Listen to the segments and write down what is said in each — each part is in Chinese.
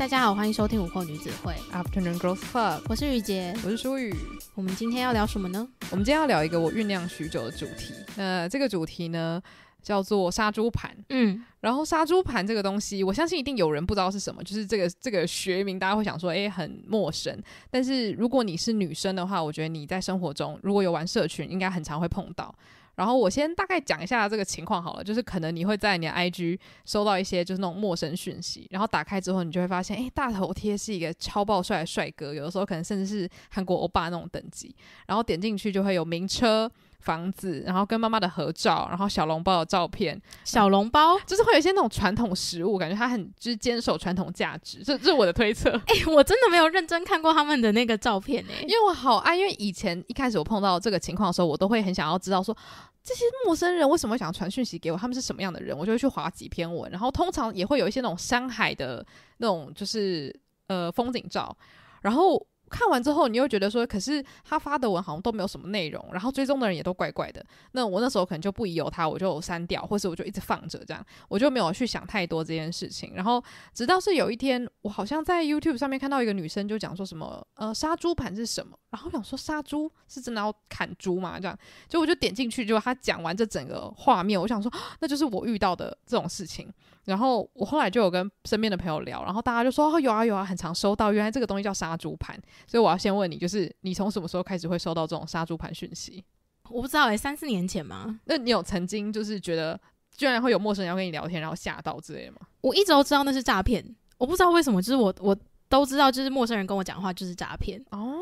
大家好，欢迎收听午后女子会 Afternoon Girls Club，我是雨洁，我是舒雨，我们今天要聊什么呢？我们今天要聊一个我酝酿许久的主题，呃，这个主题呢叫做杀猪盘，嗯，然后杀猪盘这个东西，我相信一定有人不知道是什么，就是这个这个学名，大家会想说，哎，很陌生，但是如果你是女生的话，我觉得你在生活中如果有玩社群，应该很常会碰到。然后我先大概讲一下这个情况好了，就是可能你会在你的 IG 收到一些就是那种陌生讯息，然后打开之后你就会发现，哎，大头贴是一个超爆帅的帅哥，有的时候可能甚至是韩国欧巴那种等级，然后点进去就会有名车。房子，然后跟妈妈的合照，然后小笼包的照片。小笼包 就是会有一些那种传统食物，感觉它很就是坚守传统价值，这这是我的推测。哎，我真的没有认真看过他们的那个照片哎，因为我好爱。因为以前一开始我碰到这个情况的时候，我都会很想要知道说这些陌生人为什么想传讯息给我，他们是什么样的人，我就会去划几篇文。然后通常也会有一些那种山海的那种，就是呃风景照，然后。看完之后，你又觉得说，可是他发的文好像都没有什么内容，然后追踪的人也都怪怪的。那我那时候可能就不疑有他，我就删掉，或是我就一直放着这样，我就没有去想太多这件事情。然后直到是有一天，我好像在 YouTube 上面看到一个女生就讲说什么，呃，杀猪盘是什么？然后想说杀猪是真的要砍猪吗？这样，就我就点进去，就他讲完这整个画面，我想说那就是我遇到的这种事情。然后我后来就有跟身边的朋友聊，然后大家就说有啊有啊，很常收到，原来这个东西叫杀猪盘。所以我要先问你，就是你从什么时候开始会收到这种杀猪盘讯息？我不知道诶，三四年前吗？那你有曾经就是觉得居然会有陌生人要跟你聊天，然后吓到之类的吗？我一直都知道那是诈骗，我不知道为什么，就是我我都知道，就是陌生人跟我讲话就是诈骗哦。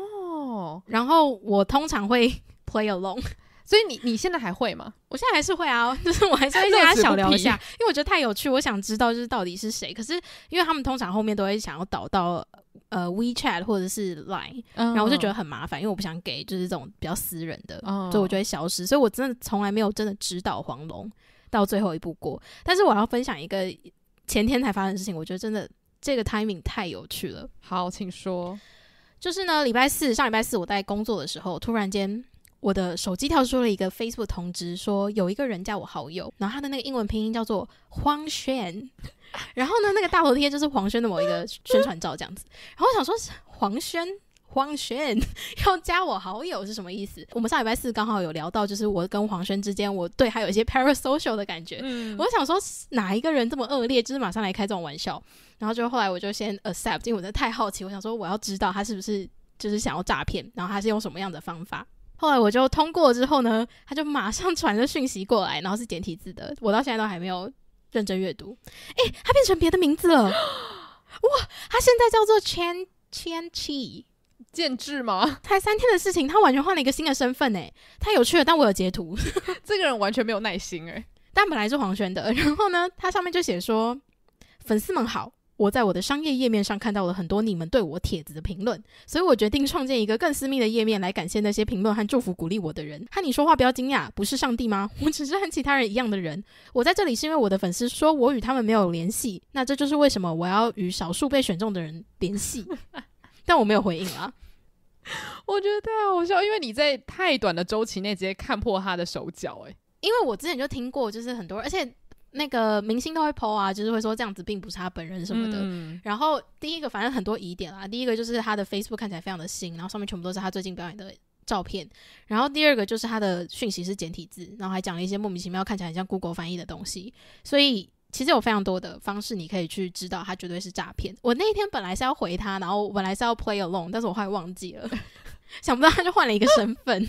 然后我通常会 play along，所以你你现在还会吗？我现在还是会啊，就是我还是会 跟他小聊一下，因为我觉得太有趣，我想知道就是到底是谁。可是因为他们通常后面都会想要导到呃 WeChat 或者是 Line，然后我就觉得很麻烦，因为我不想给就是这种比较私人的，所以我就会消失。所以我真的从来没有真的指导黄龙到最后一步过。但是我要分享一个前天才发生的事情，我觉得真的这个 timing 太有趣了。好，请说。就是呢，礼拜四上礼拜四我在工作的时候，突然间我的手机跳出了一个 Facebook 通知，说有一个人加我好友，然后他的那个英文拼音叫做黄轩，然后呢那个大头贴就是黄轩的某一个宣传照这样子，然后我想说是黄轩。黄轩 要加我好友是什么意思？我们上礼拜四刚好有聊到，就是我跟黄轩之间，我对他有一些 parasocial 的感觉。嗯，我想说哪一个人这么恶劣，就是马上来开这种玩笑。然后就后来我就先 accept，因为我真的太好奇，我想说我要知道他是不是就是想要诈骗，然后他是用什么样的方法。后来我就通过之后呢，他就马上传了讯息过来，然后是简体字的，我到现在都还没有认真阅读。诶，他变成别的名字了，哇！他现在叫做 Chan Chan Chi。建制吗？才 三天的事情，他完全换了一个新的身份哎，太有趣了！但我有截图，这个人完全没有耐心哎。但本来是黄轩的，然后呢，他上面就写说：“粉丝们好，我在我的商业页面上看到了很多你们对我帖子的评论，所以我决定创建一个更私密的页面来感谢那些评论和祝福鼓励我的人。”和你说话不要惊讶，不是上帝吗？我只是和其他人一样的人。我在这里是因为我的粉丝说我与他们没有联系，那这就是为什么我要与少数被选中的人联系。但我没有回应啊！我觉得太好笑，因为你在太短的周期内直接看破他的手脚，哎，因为我之前就听过，就是很多，而且那个明星都会 PO 啊，就是会说这样子并不是他本人什么的。然后第一个，反正很多疑点啊，第一个就是他的 Facebook 看起来非常的新，然后上面全部都是他最近表演的照片。然后第二个就是他的讯息是简体字，然后还讲了一些莫名其妙看起来很像 Google 翻译的东西，所以。其实有非常多的方式，你可以去知道他绝对是诈骗。我那一天本来是要回他，然后本来是要 play along，但是我后来忘记了，想不到他就换了一个身份。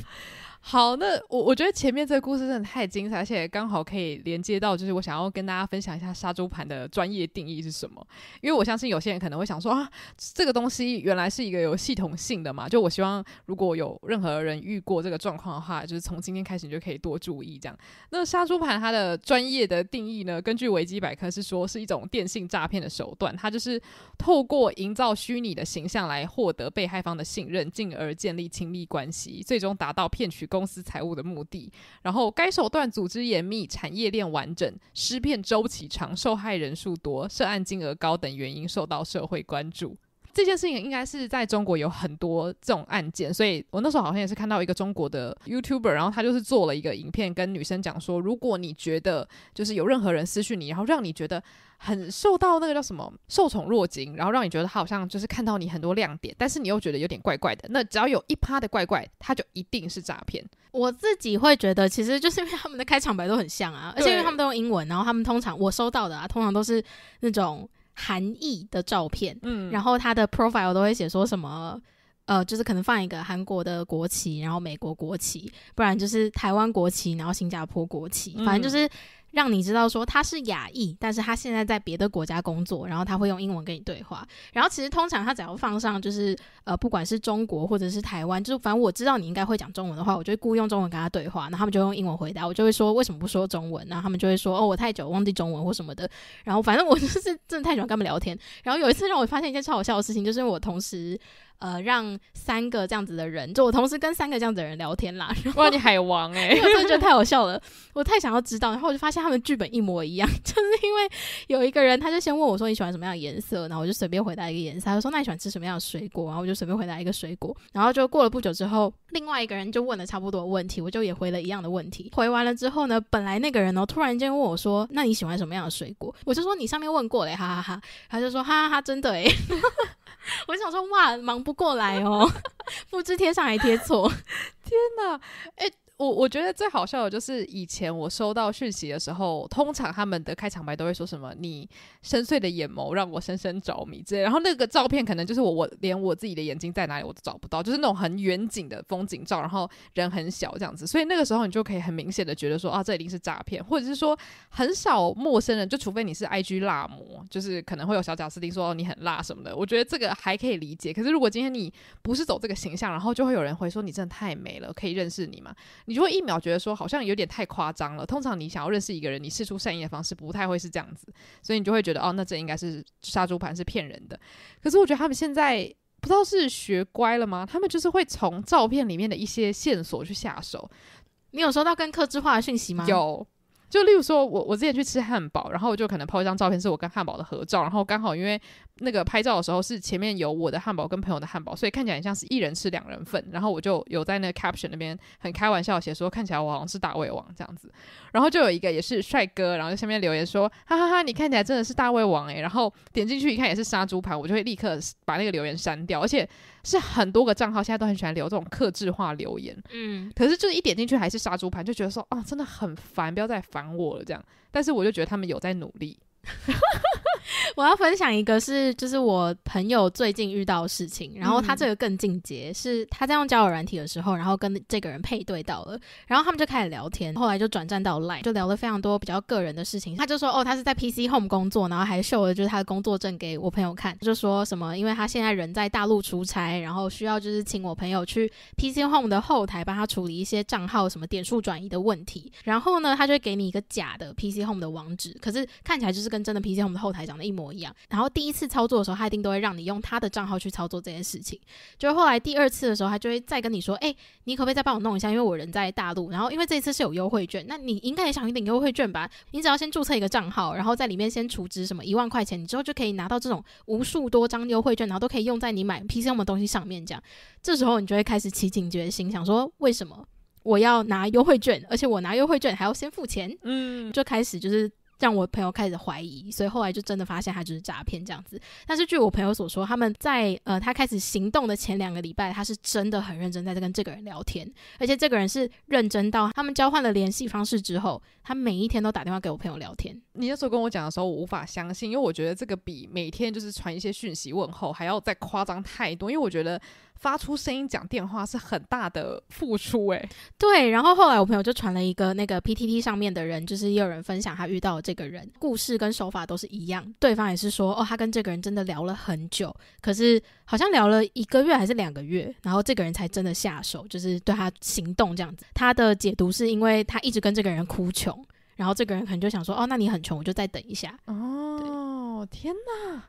好，那我我觉得前面这个故事真的太精彩，而且刚好可以连接到，就是我想要跟大家分享一下杀猪盘的专业定义是什么。因为我相信有些人可能会想说啊，这个东西原来是一个有系统性的嘛。就我希望如果有任何人遇过这个状况的话，就是从今天开始你就可以多注意这样。那杀猪盘它的专业的定义呢？根据维基百科是说是一种电信诈骗的手段，它就是透过营造虚拟的形象来获得被害方的信任，进而建立亲密关系，最终达到骗取。公司财务的目的，然后该手段组织严密、产业链完整、失骗周期长、受害人数多、涉案金额高等原因，受到社会关注。这件事情应该是在中国有很多这种案件，所以我那时候好像也是看到一个中国的 YouTuber，然后他就是做了一个影片，跟女生讲说，如果你觉得就是有任何人私讯你，然后让你觉得很受到那个叫什么受宠若惊，然后让你觉得他好像就是看到你很多亮点，但是你又觉得有点怪怪的，那只要有一趴的怪怪，他就一定是诈骗。我自己会觉得，其实就是因为他们的开场白都很像啊，而且因为他们都用英文，然后他们通常我收到的啊，通常都是那种。韩裔的照片，嗯，然后他的 profile 都会写说什么，呃，就是可能放一个韩国的国旗，然后美国国旗，不然就是台湾国旗，然后新加坡国旗，反正就是。让你知道说他是亚裔，但是他现在在别的国家工作，然后他会用英文跟你对话。然后其实通常他只要放上就是呃，不管是中国或者是台湾，就是反正我知道你应该会讲中文的话，我就会雇用中文跟他对话，然后他们就用英文回答，我就会说为什么不说中文，然后他们就会说哦我太久忘记中文或什么的。然后反正我就是真的太喜欢跟他们聊天。然后有一次让我发现一件超好笑的事情，就是我同时。呃，让三个这样子的人，就我同时跟三个这样子的人聊天啦。哇，你海王哎！我真的觉得太好笑了，我太想要知道。然后我就发现他们剧本一模一样，就是因为有一个人，他就先问我说你喜欢什么样的颜色，然后我就随便回答一个颜色。他说那你喜欢吃什么样的水果？然后我就随便回答一个水果。然后就过了不久之后，另外一个人就问了差不多问题，我就也回了一样的问题。回完了之后呢，本来那个人哦，突然间问我说那你喜欢什么样的水果？我就说你上面问过嘞，哈哈哈。他就说哈哈哈，真的哎。我想说，哇，忙不过来哦，复制贴上还贴错，天哪，哎。我我觉得最好笑的就是以前我收到讯息的时候，通常他们的开场白都会说什么“你深邃的眼眸让我深深着迷”之类，然后那个照片可能就是我我连我自己的眼睛在哪里我都找不到，就是那种很远景的风景照，然后人很小这样子，所以那个时候你就可以很明显的觉得说啊，这一定是诈骗，或者是说很少陌生人，就除非你是 IG 辣模，就是可能会有小贾斯汀说你很辣什么的，我觉得这个还可以理解。可是如果今天你不是走这个形象，然后就会有人会说你真的太美了，可以认识你吗？你就会一秒觉得说好像有点太夸张了。通常你想要认识一个人，你试出善意的方式不太会是这样子，所以你就会觉得哦，那这应该是杀猪盘，是骗人的。可是我觉得他们现在不知道是学乖了吗？他们就是会从照片里面的一些线索去下手。你有收到跟客制化的讯息吗？有，就例如说我我之前去吃汉堡，然后我就可能拍一张照片是我跟汉堡的合照，然后刚好因为。那个拍照的时候是前面有我的汉堡跟朋友的汉堡，所以看起来像是一人吃两人份。然后我就有在那个 caption 那边很开玩笑写说看起来我好像是大胃王这样子。然后就有一个也是帅哥，然后下面留言说哈哈哈，你看起来真的是大胃王诶。然后点进去一看也是杀猪盘，我就会立刻把那个留言删掉。而且是很多个账号现在都很喜欢留这种克制化留言。嗯，可是就是一点进去还是杀猪盘，就觉得说啊真的很烦，不要再烦我了这样。但是我就觉得他们有在努力。我要分享一个是，就是我朋友最近遇到的事情，然后他这个更进阶，是他在用交友软体的时候，然后跟这个人配对到了，然后他们就开始聊天，后来就转战到 LINE，就聊了非常多比较个人的事情。他就说，哦，他是在 PC Home 工作，然后还秀了就是他的工作证给我朋友看，就说什么，因为他现在人在大陆出差，然后需要就是请我朋友去 PC Home 的后台帮他处理一些账号什么点数转移的问题，然后呢，他就会给你一个假的 PC Home 的网址，可是看起来就是跟真的 PC Home 的后台长得一模。一样，然后第一次操作的时候，他一定都会让你用他的账号去操作这件事情。就是后来第二次的时候，他就会再跟你说：“哎，你可不可以再帮我弄一下？因为我人在大陆。然后，因为这一次是有优惠券，那你应该也想领优惠券吧？你只要先注册一个账号，然后在里面先储值什么一万块钱，你之后就可以拿到这种无数多张优惠券，然后都可以用在你买 PCM 的东西上面。这样，这时候你就会开始起警觉心，想说：为什么我要拿优惠券？而且我拿优惠券还要先付钱？嗯，就开始就是。”让我朋友开始怀疑，所以后来就真的发现他就是诈骗这样子。但是据我朋友所说，他们在呃他开始行动的前两个礼拜，他是真的很认真在这跟这个人聊天，而且这个人是认真到他们交换了联系方式之后，他每一天都打电话给我朋友聊天。你那时候跟我讲的时候，我无法相信，因为我觉得这个比每天就是传一些讯息问候还要再夸张太多。因为我觉得发出声音讲电话是很大的付出，诶，对。然后后来我朋友就传了一个那个 PPT 上面的人，就是也有人分享他遇到这个人故事跟手法都是一样，对方也是说哦，他跟这个人真的聊了很久，可是好像聊了一个月还是两个月，然后这个人才真的下手，就是对他行动这样子。他的解读是因为他一直跟这个人哭穷。然后这个人可能就想说，哦，那你很穷，我就再等一下。哦天哪！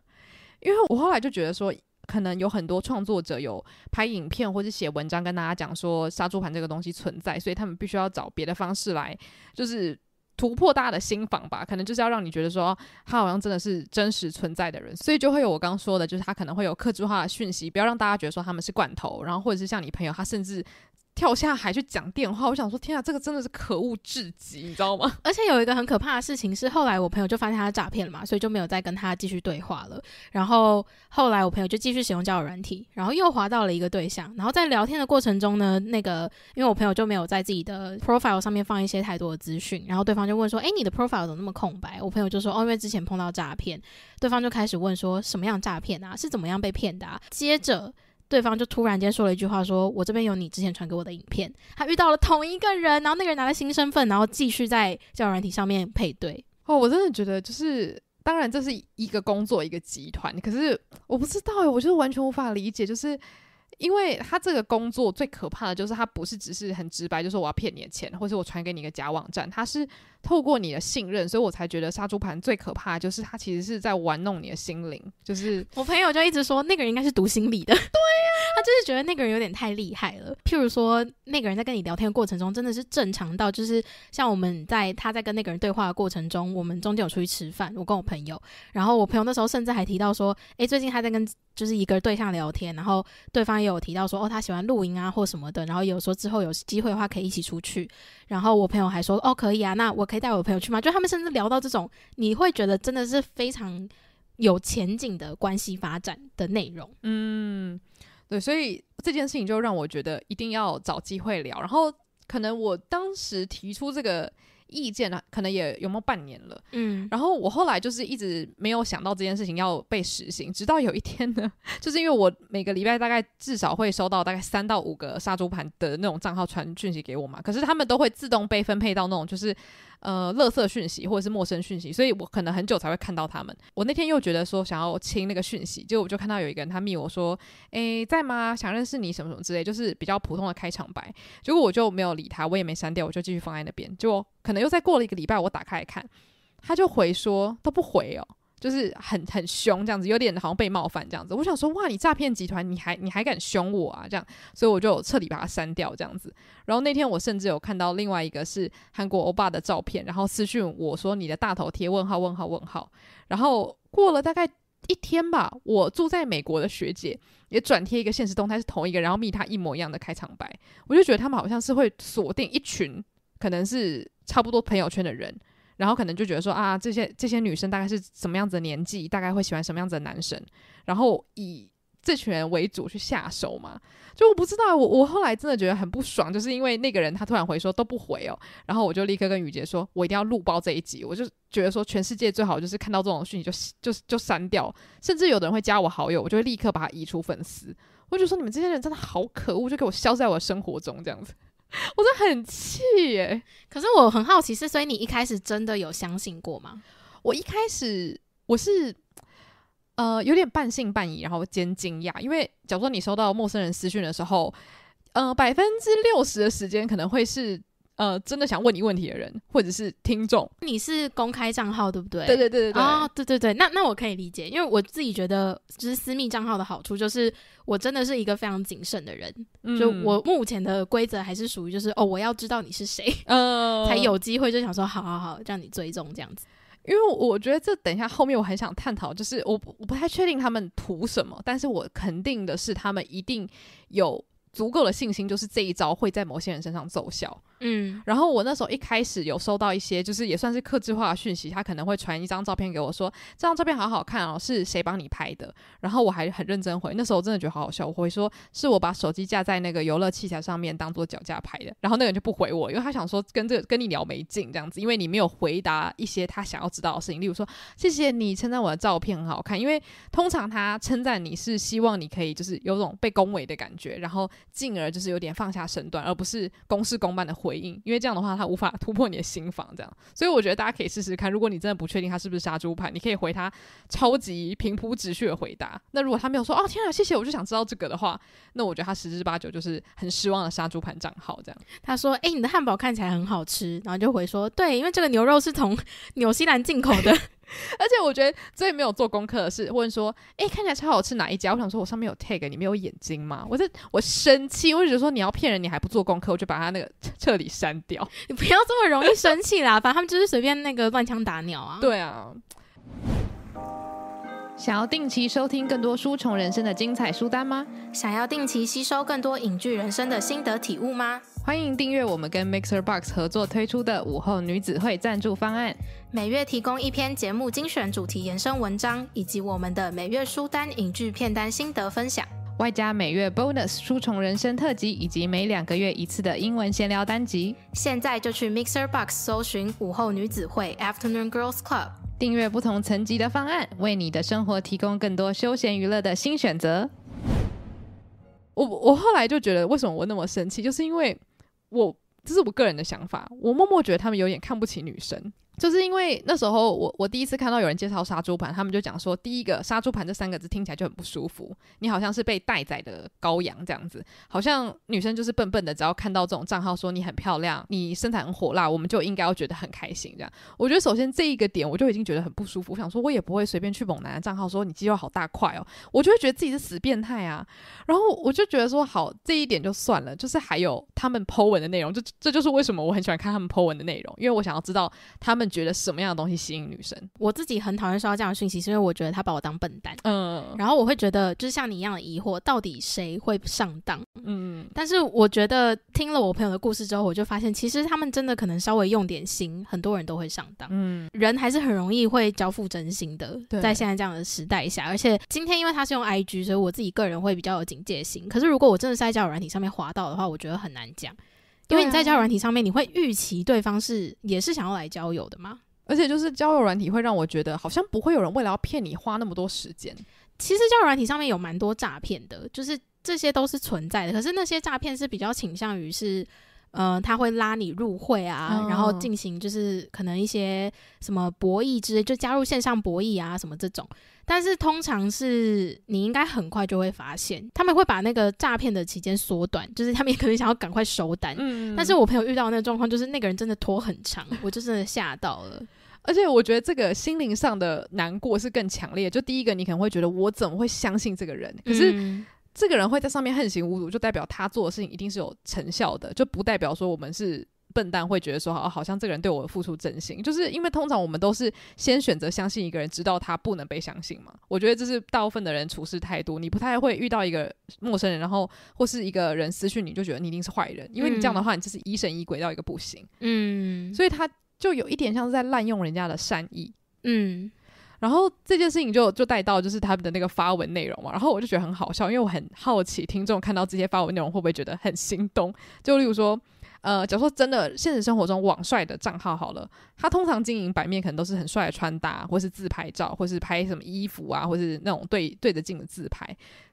因为我后来就觉得说，可能有很多创作者有拍影片或者写文章跟大家讲说杀猪盘这个东西存在，所以他们必须要找别的方式来，就是突破大家的心防吧。可能就是要让你觉得说，他好像真的是真实存在的人，所以就会有我刚刚说的，就是他可能会有克制化的讯息，不要让大家觉得说他们是罐头，然后或者是像你朋友，他甚至。跳下海去讲电话，我想说，天啊，这个真的是可恶至极，你知道吗？而且有一个很可怕的事情是，后来我朋友就发现他诈骗了嘛，所以就没有再跟他继续对话了。然后后来我朋友就继续使用交友软体，然后又滑到了一个对象，然后在聊天的过程中呢，那个因为我朋友就没有在自己的 profile 上面放一些太多的资讯，然后对方就问说：“哎，你的 profile 怎么那么空白？”我朋友就说：“哦，因为之前碰到诈骗。”对方就开始问说：“什么样诈骗啊？是怎么样被骗的？”啊？”接着。对方就突然间说了一句话，说我这边有你之前传给我的影片。他遇到了同一个人，然后那个人拿了新身份，然后继续在交友软体上面配对。哦，我真的觉得就是，当然这是一个工作，一个集团，可是我不知道我觉得完全无法理解，就是因为他这个工作最可怕的就是他不是只是很直白，就是我要骗你的钱，或是我传给你一个假网站，他是透过你的信任，所以我才觉得杀猪盘最可怕，就是他其实是在玩弄你的心灵。就是我朋友就一直说那个人应该是读心理的，对。他就是觉得那个人有点太厉害了。譬如说，那个人在跟你聊天的过程中，真的是正常到就是像我们在他在跟那个人对话的过程中，我们中间有出去吃饭，我跟我朋友，然后我朋友那时候甚至还提到说：“哎，最近他在跟就是一个对象聊天，然后对方也有提到说哦，他喜欢露营啊或什么的，然后有说之后有机会的话可以一起出去。”然后我朋友还说：“哦，可以啊，那我可以带我朋友去吗？”就他们甚至聊到这种你会觉得真的是非常有前景的关系发展的内容，嗯。对，所以这件事情就让我觉得一定要找机会聊。然后可能我当时提出这个意见呢，可能也有没有半年了，嗯。然后我后来就是一直没有想到这件事情要被实行，直到有一天呢，就是因为我每个礼拜大概至少会收到大概三到五个杀猪盘的那种账号传讯息给我嘛，可是他们都会自动被分配到那种就是。呃，垃圾讯息或者是陌生讯息，所以我可能很久才会看到他们。我那天又觉得说想要清那个讯息，结果我就看到有一个人他密我说，诶，在吗？想认识你什么什么之类，就是比较普通的开场白。结果我就没有理他，我也没删掉，我就继续放在那边。就可能又再过了一个礼拜，我打开来看，他就回说都不回哦。就是很很凶这样子，有点好像被冒犯这样子。我想说，哇，你诈骗集团，你还你还敢凶我啊？这样，所以我就彻底把它删掉这样子。然后那天我甚至有看到另外一个是韩国欧巴的照片，然后私讯我说你的大头贴？问号问号问号。然后过了大概一天吧，我住在美国的学姐也转贴一个现实动态，是同一个，然后密他一模一样的开场白。我就觉得他们好像是会锁定一群可能是差不多朋友圈的人。然后可能就觉得说啊，这些这些女生大概是什么样子的年纪，大概会喜欢什么样子的男生，然后以这群人为主去下手嘛？就我不知道，我我后来真的觉得很不爽，就是因为那个人他突然回说都不回哦，然后我就立刻跟雨杰说，我一定要录包这一集，我就觉得说全世界最好就是看到这种讯息就就就删掉，甚至有的人会加我好友，我就会立刻把他移出粉丝。我就说你们这些人真的好可恶，就给我消在我的生活中这样子。我就很气耶，可是我很好奇，是所以你一开始真的有相信过吗？我一开始我是呃有点半信半疑，然后兼惊讶，因为假如说你收到陌生人私讯的时候，呃百分之六十的时间可能会是。呃，真的想问你问题的人，或者是听众，你是公开账号对不对？对对对对对啊，对对对，那那我可以理解，因为我自己觉得，就是私密账号的好处就是，我真的是一个非常谨慎的人，就我目前的规则还是属于就是，哦，我要知道你是谁，呃，才有机会就想说，好好好，让你追踪这样子。因为我觉得这等一下后面我很想探讨，就是我我不太确定他们图什么，但是我肯定的是，他们一定有足够的信心，就是这一招会在某些人身上奏效。嗯，然后我那时候一开始有收到一些，就是也算是克制化的讯息，他可能会传一张照片给我，说这张照片好好看哦，是谁帮你拍的？然后我还很认真回，那时候真的觉得好好笑，我会说是我把手机架在那个游乐器材上面当做脚架拍的。然后那个人就不回我，因为他想说跟这个跟你聊没劲这样子，因为你没有回答一些他想要知道的事情，例如说谢谢你称赞我的照片很好看，因为通常他称赞你是希望你可以就是有种被恭维的感觉，然后进而就是有点放下身段，而不是公事公办的回。回应，因为这样的话他无法突破你的心防，这样，所以我觉得大家可以试试看，如果你真的不确定他是不是杀猪盘，你可以回他超级平铺直叙的回答。那如果他没有说“哦天啊，谢谢”，我就想知道这个的话，那我觉得他十之八九就是很失望的杀猪盘账号，这样。他说：“哎，你的汉堡看起来很好吃。”然后就回说：“对，因为这个牛肉是从 纽西兰进口的。” 而且我觉得最没有做功课的是问说，哎，看起来超好吃哪一家？我想说我上面有 tag，你没有眼睛吗？我这我生气，我就说你要骗人，你还不做功课，我就把他那个彻底删掉。你不要这么容易生气啦，反正他们就是随便那个乱枪打鸟啊。对啊。想要定期收听更多书虫人生的精彩书单吗？想要定期吸收更多影剧人生的心得体悟吗？欢迎订阅我们跟 Mixer Box 合作推出的午后女子会赞助方案，每月提供一篇节目精选主题延伸文章，以及我们的每月书单、影剧片单心得分享，外加每月 Bonus 书虫人生特辑，以及每两个月一次的英文闲聊单集。现在就去 Mixer Box 搜寻午后女子会 Afternoon Girls Club，订阅不同层级的方案，为你的生活提供更多休闲娱乐的新选择。我我后来就觉得，为什么我那么生气，就是因为。我这是我个人的想法，我默默觉得他们有点看不起女生。就是因为那时候我我第一次看到有人介绍杀猪盘，他们就讲说第一个“杀猪盘”这三个字听起来就很不舒服，你好像是被待宰的羔羊这样子，好像女生就是笨笨的，只要看到这种账号说你很漂亮，你身材很火辣，我们就应该要觉得很开心这样。我觉得首先这一个点我就已经觉得很不舒服，我想说我也不会随便去猛男的账号说你肌肉好大块哦，我就会觉得自己是死变态啊。然后我就觉得说好这一点就算了，就是还有他们 Po 文的内容，就这就是为什么我很喜欢看他们 Po 文的内容，因为我想要知道他们。觉得什么样的东西吸引女生？我自己很讨厌收到这样的讯息，是因为我觉得他把我当笨蛋。嗯，然后我会觉得就是像你一样的疑惑，到底谁会上当？嗯，但是我觉得听了我朋友的故事之后，我就发现其实他们真的可能稍微用点心，很多人都会上当。嗯，人还是很容易会交付真心的，在现在这样的时代下，而且今天因为他是用 IG，所以我自己个人会比较有警戒心。可是如果我真的是在交友软体上面滑到的话，我觉得很难讲。因为你在交友软体上面，你会预期对方是也是想要来交友的吗？而且就是交友软体会让我觉得好像不会有人为了要骗你花那么多时间。其实交友软体上面有蛮多诈骗的，就是这些都是存在的。可是那些诈骗是比较倾向于是，呃，他会拉你入会啊，然后进行就是可能一些什么博弈之类，就加入线上博弈啊什么这种。但是通常是你应该很快就会发现，他们会把那个诈骗的期间缩短，就是他们也可能想要赶快收单。嗯，但是我朋友遇到那个状况，就是那个人真的拖很长，我就真的吓到了。而且我觉得这个心灵上的难过是更强烈。就第一个，你可能会觉得我怎么会相信这个人？可是这个人会在上面横行无阻，就代表他做的事情一定是有成效的，就不代表说我们是。笨蛋会觉得说好，好像这个人对我付出真心，就是因为通常我们都是先选择相信一个人，直到他不能被相信嘛。我觉得这是大部分的人处事态度。你不太会遇到一个陌生人，然后或是一个人私讯你，就觉得你一定是坏人，因为你这样的话，你就是疑神疑鬼到一个不行。嗯，所以他就有一点像是在滥用人家的善意。嗯，然后这件事情就就带到就是他们的那个发文内容嘛，然后我就觉得很好笑，因为我很好奇听众看到这些发文内容会不会觉得很心动，就例如说。呃，假如说真的，现实生活中网帅的账号好了，他通常经营版面可能都是很帅的穿搭，或是自拍照，或是拍什么衣服啊，或是那种对对着镜的自拍。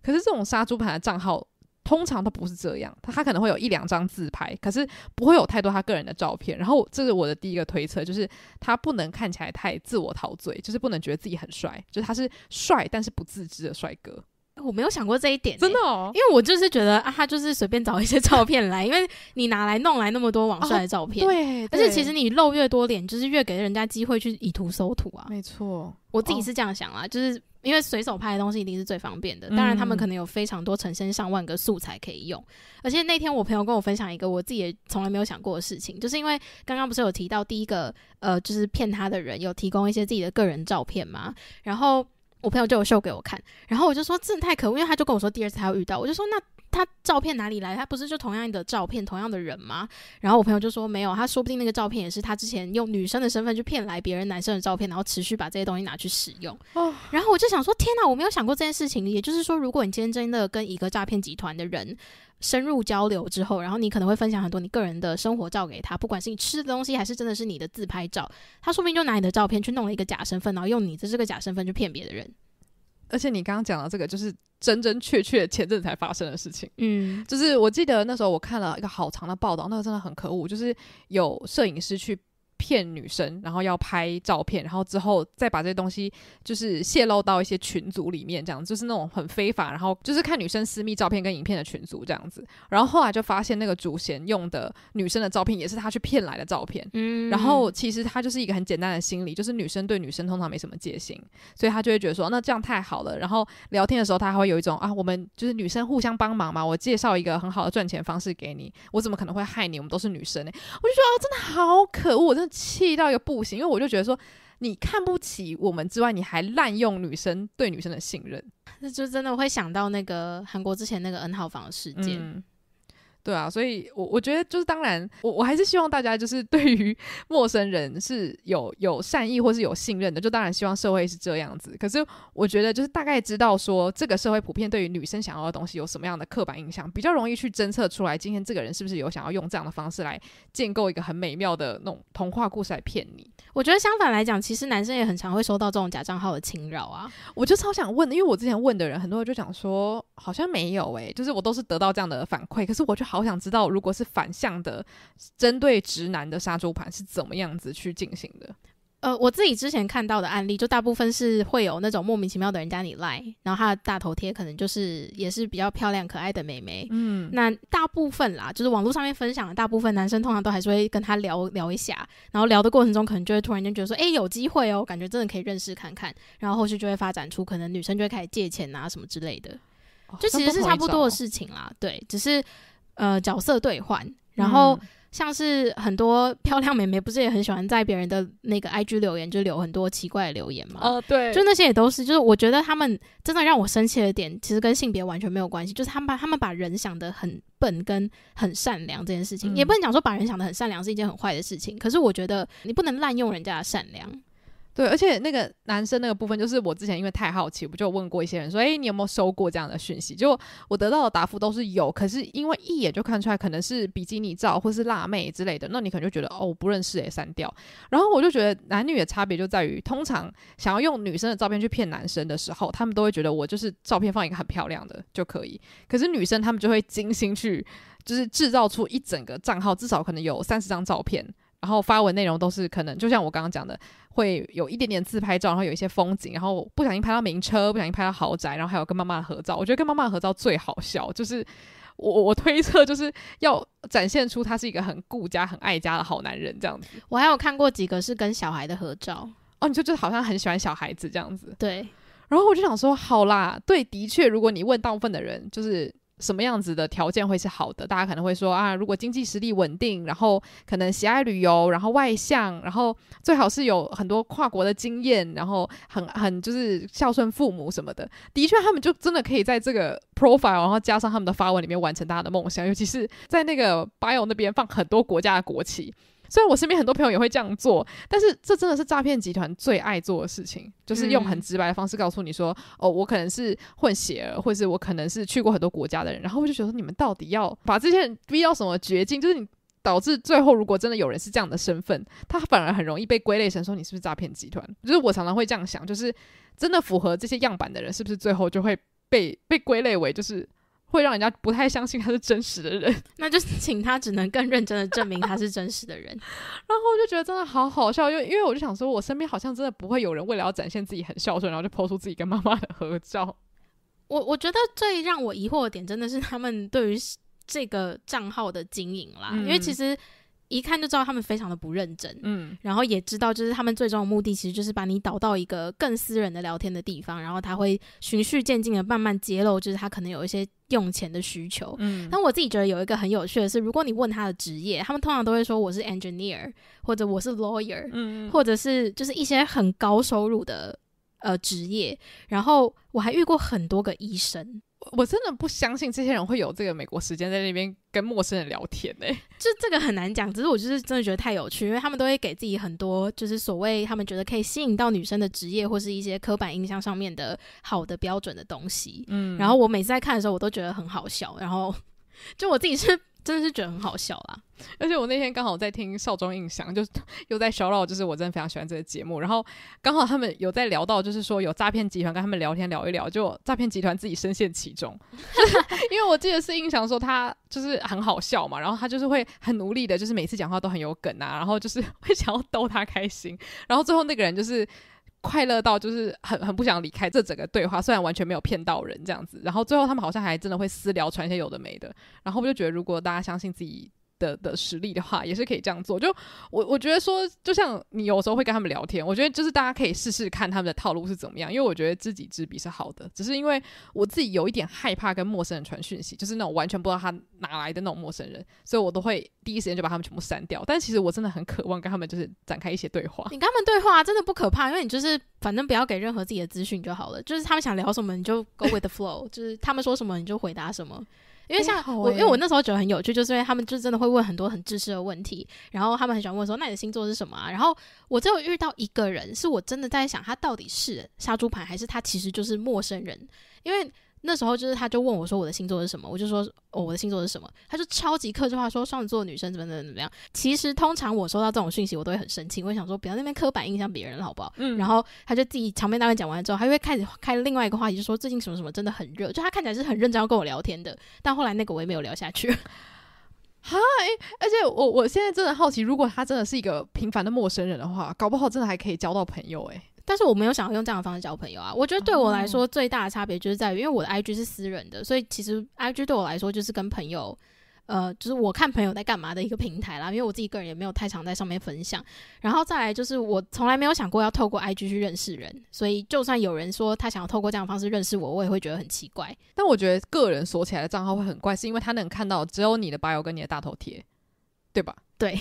可是这种杀猪盘的账号，通常都不是这样，他他可能会有一两张自拍，可是不会有太多他个人的照片。然后这是我的第一个推测，就是他不能看起来太自我陶醉，就是不能觉得自己很帅，就是他是帅但是不自知的帅哥。我没有想过这一点，真的，哦，因为我就是觉得啊，他就是随便找一些照片来，因为你拿来弄来那么多网帅的照片，对，而且其实你露越多脸，就是越给人家机会去以图搜图啊，没错，我自己是这样想啊，就是因为随手拍的东西一定是最方便的，当然他们可能有非常多成千上万个素材可以用，而且那天我朋友跟我分享一个我自己也从来没有想过的事情，就是因为刚刚不是有提到第一个呃，就是骗他的人有提供一些自己的个人照片嘛，然后。我朋友就有秀给我看，然后我就说真的太可恶，因为他就跟我说第二次还要遇到，我就说那。他照片哪里来？他不是就同样的照片，同样的人吗？然后我朋友就说没有，他说不定那个照片也是他之前用女生的身份去骗来别人男生的照片，然后持续把这些东西拿去使用。哦，然后我就想说，天哪，我没有想过这件事情。也就是说，如果你今天真的跟一个诈骗集团的人深入交流之后，然后你可能会分享很多你个人的生活照给他，不管是你吃的东西，还是真的是你的自拍照，他说不定就拿你的照片去弄了一个假身份，然后用你的这个假身份去骗别的人。而且你刚刚讲的这个，就是真真确确前阵才发生的事情。嗯，就是我记得那时候我看了一个好长的报道，那个真的很可恶，就是有摄影师去。骗女生，然后要拍照片，然后之后再把这些东西就是泄露到一些群组里面，这样就是那种很非法，然后就是看女生私密照片跟影片的群组这样子。然后后来就发现那个主嫌用的女生的照片也是他去骗来的照片。嗯。然后其实他就是一个很简单的心理，就是女生对女生通常没什么戒心，所以他就会觉得说那这样太好了。然后聊天的时候，他还会有一种啊，我们就是女生互相帮忙嘛，我介绍一个很好的赚钱方式给你，我怎么可能会害你？我们都是女生呢，我就说哦，真的好可恶，真的。气到一个不行，因为我就觉得说，你看不起我们之外，你还滥用女生对女生的信任，那就真的会想到那个韩国之前那个 N 号房事件。对啊，所以，我我觉得就是当然，我我还是希望大家就是对于 陌生人是有有善意或是有信任的，就当然希望社会是这样子。可是我觉得就是大概知道说这个社会普遍对于女生想要的东西有什么样的刻板印象，比较容易去侦测出来今天这个人是不是有想要用这样的方式来建构一个很美妙的那种童话故事来骗你。我觉得相反来讲，其实男生也很常会收到这种假账号的侵扰啊。我就超想问，因为我之前问的人，很多人就讲说好像没有哎，就是我都是得到这样的反馈，可是我就好。我想知道，如果是反向的，针对直男的杀猪盘是怎么样子去进行的？呃，我自己之前看到的案例，就大部分是会有那种莫名其妙的人加你来，然后他的大头贴可能就是也是比较漂亮可爱的美眉。嗯，那大部分啦，就是网络上面分享的大部分男生，通常都还是会跟他聊聊一下，然后聊的过程中，可能就会突然间觉得说，哎，有机会哦，感觉真的可以认识看看，然后后续就会发展出可能女生就会开始借钱啊什么之类的，就其实是差不多的事情啦。对，只是。呃，角色兑换，然后像是很多漂亮美眉，不是也很喜欢在别人的那个 IG 留言，就留很多奇怪的留言嘛？呃，对，就那些也都是，就是我觉得他们真的让我生气的点，其实跟性别完全没有关系，就是他们把他们把人想的很笨跟很善良这件事情，也不能讲说把人想的很善良是一件很坏的事情，可是我觉得你不能滥用人家的善良。对，而且那个男生那个部分，就是我之前因为太好奇，我就问过一些人说，哎，你有没有收过这样的讯息？就我得到的答复都是有，可是因为一眼就看出来可能是比基尼照或是辣妹之类的，那你可能就觉得哦，我不认识诶。删掉。然后我就觉得男女的差别就在于，通常想要用女生的照片去骗男生的时候，他们都会觉得我就是照片放一个很漂亮的就可以，可是女生他们就会精心去就是制造出一整个账号，至少可能有三十张照片。然后发文内容都是可能，就像我刚刚讲的，会有一点点自拍照，然后有一些风景，然后不小心拍到名车，不小心拍到豪宅，然后还有跟妈妈的合照。我觉得跟妈妈合照最好笑，就是我我推测就是要展现出他是一个很顾家、很爱家的好男人这样子。我还有看过几个是跟小孩的合照哦，你说就好像很喜欢小孩子这样子。对，然后我就想说，好啦，对，的确，如果你问大部分的人，就是。什么样子的条件会是好的？大家可能会说啊，如果经济实力稳定，然后可能喜爱旅游，然后外向，然后最好是有很多跨国的经验，然后很很就是孝顺父母什么的。的确，他们就真的可以在这个 profile，然后加上他们的发文里面完成大家的梦想，尤其是在那个 bio 那边放很多国家的国旗。虽然我身边很多朋友也会这样做，但是这真的是诈骗集团最爱做的事情，就是用很直白的方式告诉你说：“哦，我可能是混血儿，或是我可能是去过很多国家的人。”然后我就觉得，你们到底要把这些人逼到什么绝境？就是你导致最后，如果真的有人是这样的身份，他反而很容易被归类成说你是不是诈骗集团？就是我常常会这样想，就是真的符合这些样板的人，是不是最后就会被被归类为就是？会让人家不太相信他是真实的人，那就请他只能更认真的证明他是真实的人。然后我就觉得真的好好笑，因为因为我就想说，我身边好像真的不会有人为了要展现自己很孝顺，然后就抛出自己跟妈妈的合照。我我觉得最让我疑惑的点真的是他们对于这个账号的经营啦，因为其实。一看就知道他们非常的不认真，嗯，然后也知道就是他们最终的目的其实就是把你导到一个更私人的聊天的地方，然后他会循序渐进的慢慢揭露，就是他可能有一些用钱的需求，嗯。但我自己觉得有一个很有趣的是，如果你问他的职业，他们通常都会说我是 engineer 或者我是 lawyer，嗯，或者是就是一些很高收入的呃职业。然后我还遇过很多个医生。我真的不相信这些人会有这个美国时间在那边跟陌生人聊天呢。就这个很难讲，只是我就是真的觉得太有趣，因为他们都会给自己很多就是所谓他们觉得可以吸引到女生的职业或是一些刻板印象上面的好的标准的东西。嗯，然后我每次在看的时候，我都觉得很好笑。然后，就我自己是。真的是觉得很好笑啦。而且我那天刚好在听《少中印象》，就是又在小老，就是我真的非常喜欢这个节目。然后刚好他们有在聊到，就是说有诈骗集团跟他们聊天聊一聊，就诈骗集团自己深陷其中。因为我记得是印象说他就是很好笑嘛，然后他就是会很努力的，就是每次讲话都很有梗啊，然后就是会想要逗他开心，然后最后那个人就是。快乐到就是很很不想离开这整个对话，虽然完全没有骗到人这样子，然后最后他们好像还真的会私聊传些有的没的，然后我就觉得如果大家相信自己。的的实力的话，也是可以这样做。就我我觉得说，就像你有时候会跟他们聊天，我觉得就是大家可以试试看他们的套路是怎么样。因为我觉得知己知彼是好的。只是因为我自己有一点害怕跟陌生人传讯息，就是那种完全不知道他哪来的那种陌生人，所以我都会第一时间就把他们全部删掉。但其实我真的很渴望跟他们就是展开一些对话。你跟他们对话真的不可怕，因为你就是反正不要给任何自己的资讯就好了。就是他们想聊什么你就 go with the flow，就是他们说什么你就回答什么。因为像我，因为我那时候觉得很有趣，就是他们就真的会问很多很知识的问题，然后他们很喜欢问说：“那你的星座是什么啊？”然后我只有遇到一个人，是我真的在想他到底是杀猪盘，还是他其实就是陌生人，因为。那时候就是他，就问我说我的星座是什么，我就说哦我的星座是什么，他就超级客气话说双子座女生怎么怎么怎么样。其实通常我收到这种讯息，我都会很生气，我会想说不要那边刻板印象别人好不好？嗯。然后他就自己长篇大论讲完之后，他会开始开另外一个话题，就说最近什么什么真的很热，就他看起来是很认真要跟我聊天的，但后来那个我也没有聊下去。嗨，而且我我现在真的好奇，如果他真的是一个平凡的陌生人的话，搞不好真的还可以交到朋友哎。但是我没有想要用这样的方式交朋友啊。我觉得对我来说最大的差别就是在于，因为我的 I G 是私人的，所以其实 I G 对我来说就是跟朋友，呃，就是我看朋友在干嘛的一个平台啦。因为我自己个人也没有太常在上面分享。然后再来就是我从来没有想过要透过 I G 去认识人，所以就算有人说他想要透过这样的方式认识我，我也会觉得很奇怪。但我觉得个人锁起来的账号会很怪，是因为他能看到只有你的白油跟你的大头贴，对吧？对，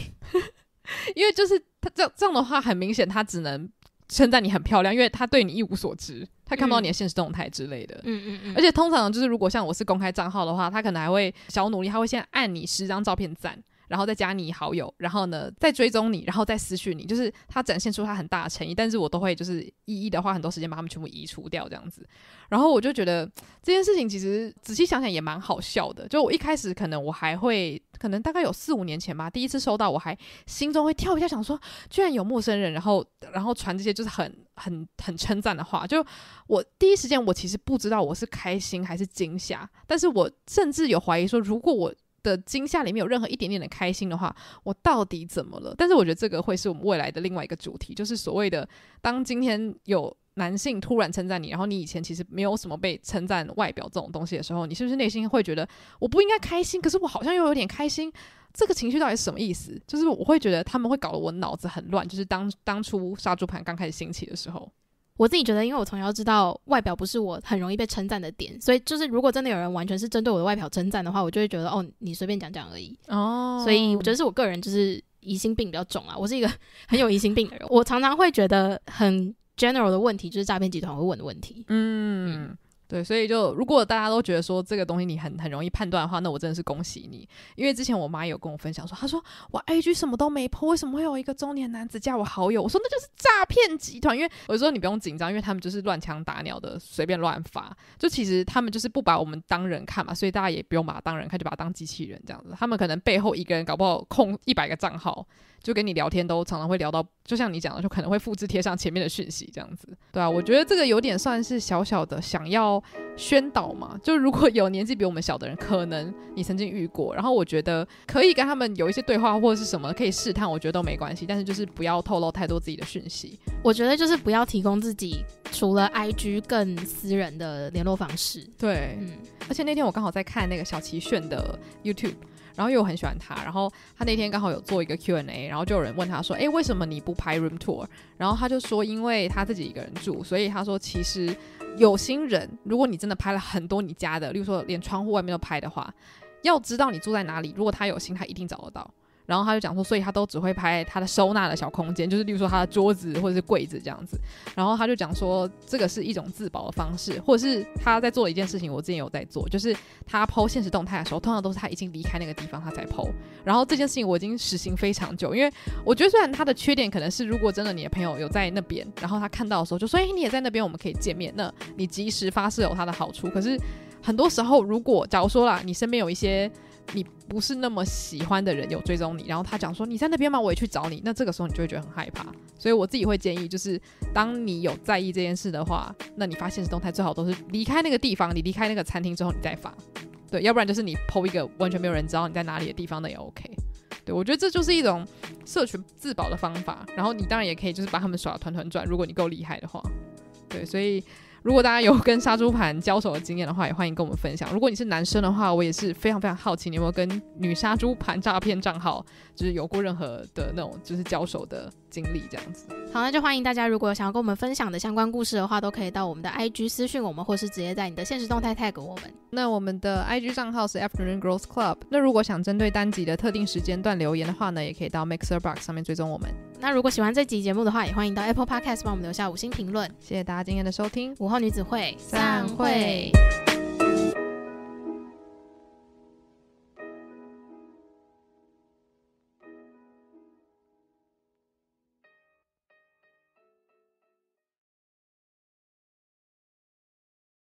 因为就是他这样这样的话，很明显他只能。称赞你很漂亮，因为他对你一无所知，他看不到你的现实动态之类的。嗯嗯嗯。而且通常就是如果像我是公开账号的话，他可能还会小努力，他会先按你十张照片赞。然后再加你好友，然后呢，再追踪你，然后再私讯你，就是他展现出他很大的诚意，但是我都会就是一一的花很多时间把他们全部移除掉这样子。然后我就觉得这件事情其实仔细想想也蛮好笑的。就我一开始可能我还会，可能大概有四五年前吧，第一次收到，我还心中会跳一下，想说居然有陌生人，然后然后传这些就是很很很称赞的话。就我第一时间我其实不知道我是开心还是惊吓，但是我甚至有怀疑说如果我。的惊吓里面有任何一点点的开心的话，我到底怎么了？但是我觉得这个会是我们未来的另外一个主题，就是所谓的当今天有男性突然称赞你，然后你以前其实没有什么被称赞外表这种东西的时候，你是不是内心会觉得我不应该开心？可是我好像又有点开心，这个情绪到底是什么意思？就是我会觉得他们会搞得我脑子很乱。就是当当初杀猪盘刚开始兴起的时候。我自己觉得，因为我从小知道外表不是我很容易被称赞的点，所以就是如果真的有人完全是针对我的外表称赞的话，我就会觉得哦，你随便讲讲而已。哦，所以我觉得是我个人就是疑心病比较重啊，我是一个 很有疑心病的人，我常常会觉得很 general 的问题就是诈骗集团会问的问题。嗯。对，所以就如果大家都觉得说这个东西你很很容易判断的话，那我真的是恭喜你，因为之前我妈有跟我分享说，她说我 A G 什么都没破，为什么会有一个中年男子加我好友？我说那就是诈骗集团，因为我说你不用紧张，因为他们就是乱枪打鸟的，随便乱发，就其实他们就是不把我们当人看嘛，所以大家也不用把他当人看，就把他当机器人这样子，他们可能背后一个人搞不好控一百个账号。就跟你聊天都常常会聊到，就像你讲的，就可能会复制贴上前面的讯息这样子，对啊。我觉得这个有点算是小小的想要宣导嘛，就如果有年纪比我们小的人，可能你曾经遇过，然后我觉得可以跟他们有一些对话或者是什么，可以试探，我觉得都没关系。但是就是不要透露太多自己的讯息，我觉得就是不要提供自己除了 IG 更私人的联络方式。对，嗯。而且那天我刚好在看那个小齐炫的 YouTube。然后又我很喜欢他，然后他那天刚好有做一个 Q&A，然后就有人问他说：“哎，为什么你不拍 Room Tour？” 然后他就说：“因为他自己一个人住，所以他说其实有心人，如果你真的拍了很多你家的，例如说连窗户外面都拍的话，要知道你住在哪里，如果他有心，他一定找得到。”然后他就讲说，所以他都只会拍他的收纳的小空间，就是例如说他的桌子或者是柜子这样子。然后他就讲说，这个是一种自保的方式，或者是他在做一件事情，我之前有在做，就是他剖现实动态的时候，通常都是他已经离开那个地方，他才剖。然后这件事情我已经实行非常久，因为我觉得虽然他的缺点可能是，如果真的你的朋友有在那边，然后他看到的时候就说，哎，你也在那边，我们可以见面，那你及时发誓有他的好处。可是很多时候，如果假如说啦，你身边有一些 你不是那么喜欢的人有追踪你，然后他讲说你在那边吗？我也去找你。那这个时候你就会觉得很害怕，所以我自己会建议，就是当你有在意这件事的话，那你发现实动态最好都是离开那个地方，你离开那个餐厅之后你再发，对，要不然就是你 PO 一个完全没有人知道你在哪里的地方，那也 OK。对我觉得这就是一种社群自保的方法。然后你当然也可以就是把他们耍的团团转，如果你够厉害的话，对，所以。如果大家有跟杀猪盘交手的经验的话，也欢迎跟我们分享。如果你是男生的话，我也是非常非常好奇，你有没有跟女杀猪盘诈骗账号就是有过任何的那种就是交手的？经历这样子，好，那就欢迎大家，如果有想要跟我们分享的相关故事的话，都可以到我们的 IG 私信我们，或是直接在你的现实动态 tag 我们。那我们的 IG 账号是 a f t e Growth Club。那如果想针对单集的特定时间段留言的话呢，也可以到 Mixer Box 上面追踪我们。那如果喜欢这集节目的话，也欢迎到 Apple Podcast 帮我们留下五星评论。谢谢大家今天的收听，午后女子会散会。